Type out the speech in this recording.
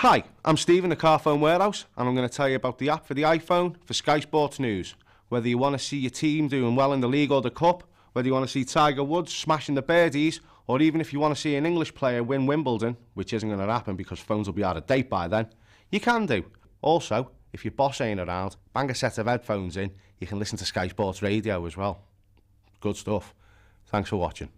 Hi, I'm Stephen at the Warehouse and I'm going to tell you about the app for the iPhone for Sky Sports News. Whether you want to see your team doing well in the league or the cup, whether you want to see Tiger Woods smashing the birdies, or even if you want to see an English player win Wimbledon, which isn't going to happen because phones will be out of date by then, you can do. Also, if your boss ain't around, bang a set of headphones in, you can listen to Sky Sports Radio as well. Good stuff. Thanks for watching.